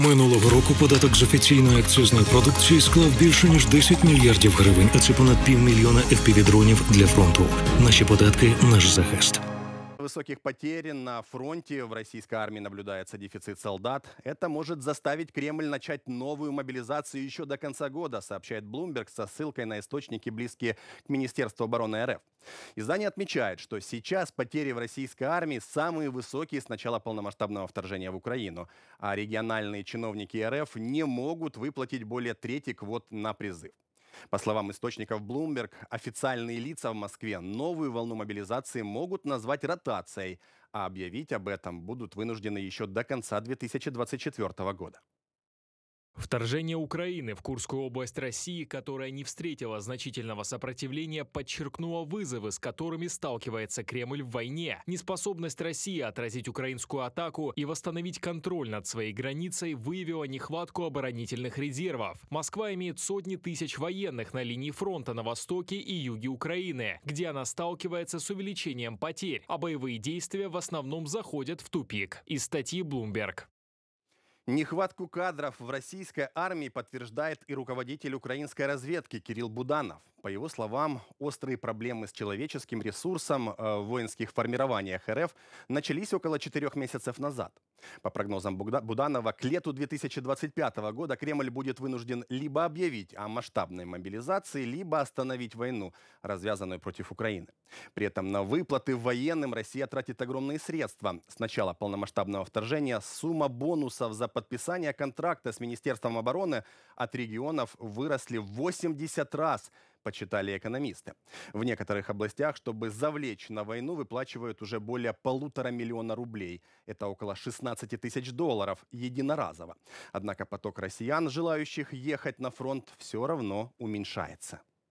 Минулого року податок з офіційної акцизної продукції склав більше ніж 10 мільярдів гривень, а це понад півмільйона fpv дронів для фронту. Наші податки, наш захист высоких потерь на фронте в российской армии наблюдается дефицит солдат. Это может заставить Кремль начать новую мобилизацию еще до конца года, сообщает Bloomberg со ссылкой на источники, близкие к Министерству обороны РФ. Издание отмечает, что сейчас потери в российской армии самые высокие с начала полномасштабного вторжения в Украину, а региональные чиновники РФ не могут выплатить более трети квот на призыв. По словам источников Bloomberg, официальные лица в Москве новую волну мобилизации могут назвать ротацией, а объявить об этом будут вынуждены еще до конца 2024 года. Вторжение Украины в Курскую область России, которая не встретила значительного сопротивления, подчеркнуло вызовы, с которыми сталкивается Кремль в войне. Неспособность России отразить украинскую атаку и восстановить контроль над своей границей выявила нехватку оборонительных резервов. Москва имеет сотни тысяч военных на линии фронта на востоке и юге Украины, где она сталкивается с увеличением потерь, а боевые действия в основном заходят в тупик. Из статьи Bloomberg. Нехватку кадров в российской армии подтверждает и руководитель украинской разведки Кирилл Буданов – по его словам, острые проблемы с человеческим ресурсом э, в воинских формированиях РФ начались около четырех месяцев назад. По прогнозам Буданова, к лету 2025 года Кремль будет вынужден либо объявить о масштабной мобилизации, либо остановить войну, развязанную против Украины. При этом на выплаты военным Россия тратит огромные средства. С начала полномасштабного вторжения сумма бонусов за подписание контракта с Министерством обороны от регионов выросли в 80 раз – почитали экономисты. В некоторых областях, чтобы завлечь на войну, выплачивают уже более полутора миллиона рублей. Это около 16 тысяч долларов единоразово. Однако поток россиян, желающих ехать на фронт, все равно уменьшается.